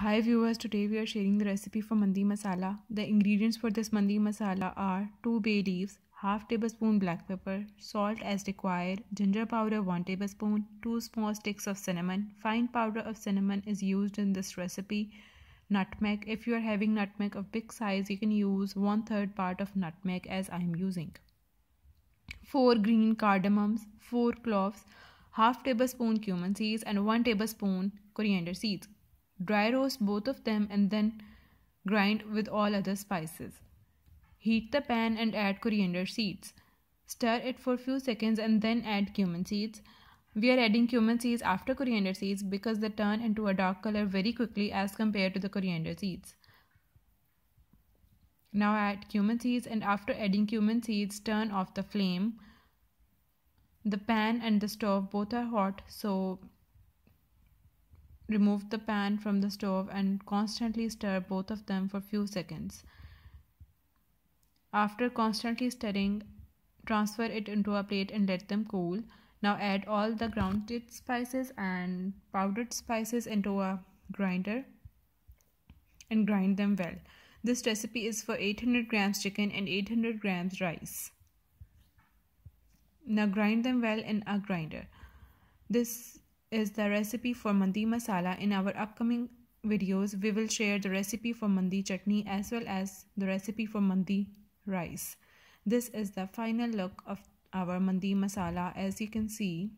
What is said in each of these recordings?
Hi viewers, today we are sharing the recipe for mandi masala. The ingredients for this mandi masala are 2 bay leaves, half tablespoon black pepper, salt as required, ginger powder 1 tablespoon, 2 small sticks of cinnamon. Fine powder of cinnamon is used in this recipe. Nutmeg, if you are having nutmeg of big size, you can use one third part of nutmeg as I am using. 4 green cardamoms, 4 cloves, half tablespoon cumin seeds and 1 tablespoon coriander seeds. Dry roast both of them and then grind with all other spices. Heat the pan and add coriander seeds. Stir it for few seconds and then add cumin seeds. We are adding cumin seeds after coriander seeds because they turn into a dark color very quickly as compared to the coriander seeds. Now add cumin seeds and after adding cumin seeds turn off the flame. The pan and the stove both are hot so Remove the pan from the stove and constantly stir both of them for few seconds. After constantly stirring, transfer it into a plate and let them cool. Now add all the grounded spices and powdered spices into a grinder and grind them well. This recipe is for 800 grams chicken and 800 grams rice. Now grind them well in a grinder. This is the recipe for mandi masala. In our upcoming videos, we will share the recipe for mandi chutney as well as the recipe for mandi rice. This is the final look of our mandi masala. As you can see,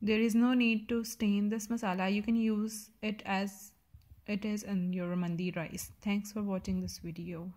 there is no need to stain this masala. You can use it as it is in your mandi rice. Thanks for watching this video.